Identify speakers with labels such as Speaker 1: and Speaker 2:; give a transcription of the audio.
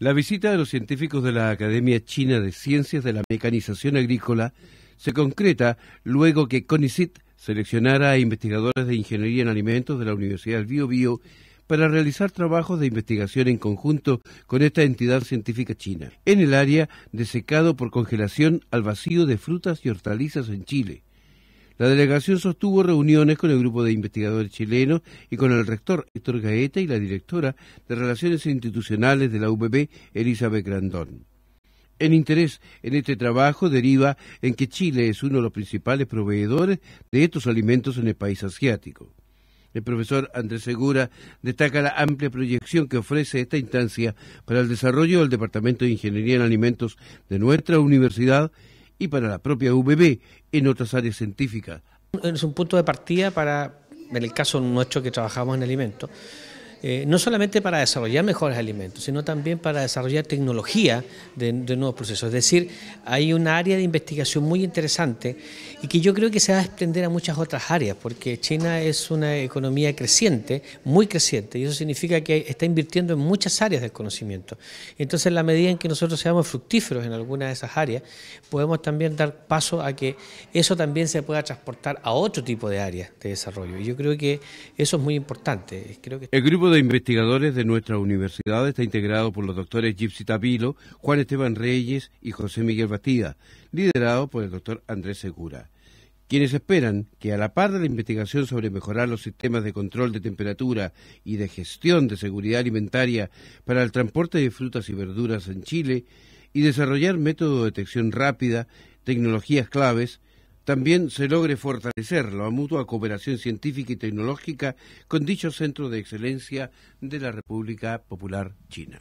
Speaker 1: La visita de los científicos de la Academia China de Ciencias de la Mecanización Agrícola se concreta luego que CONICIT seleccionara a investigadores de ingeniería en alimentos de la Universidad del Bio, Bio para realizar trabajos de investigación en conjunto con esta entidad científica china en el área de secado por congelación al vacío de frutas y hortalizas en Chile. La delegación sostuvo reuniones con el grupo de investigadores chilenos y con el rector Héctor Gaeta y la directora de Relaciones Institucionales de la UBB, Elizabeth Grandón. El interés en este trabajo deriva en que Chile es uno de los principales proveedores de estos alimentos en el país asiático. El profesor Andrés Segura destaca la amplia proyección que ofrece esta instancia para el desarrollo del Departamento de Ingeniería en Alimentos de nuestra universidad y para la propia UBB en
Speaker 2: otras áreas científicas. Es un punto de partida para, en el caso nuestro que trabajamos en alimentos, eh, no solamente para desarrollar mejores alimentos, sino también para desarrollar tecnología de, nuevos procesos. Es decir, hay un área de investigación muy interesante y que yo creo que se va a extender a muchas otras áreas, porque China es una economía creciente, muy creciente, y eso significa que está invirtiendo en muchas áreas del conocimiento. Entonces, en la medida en que nosotros seamos fructíferos en alguna de esas áreas, podemos también dar paso a que eso también se pueda transportar a otro tipo de áreas de desarrollo. Y yo creo que eso es muy importante.
Speaker 1: El grupo de investigadores de nuestra universidad está integrado por los doctores Gypsy Tabilo, Juan Esteban Reyes y José Miguel Batida, liderado por el doctor Andrés Segura, quienes esperan que a la par de la investigación sobre mejorar los sistemas de control de temperatura y de gestión de seguridad alimentaria para el transporte de frutas y verduras en Chile y desarrollar métodos de detección rápida, tecnologías claves, también se logre fortalecer la mutua cooperación científica y tecnológica con dicho centro de excelencia de la República Popular China.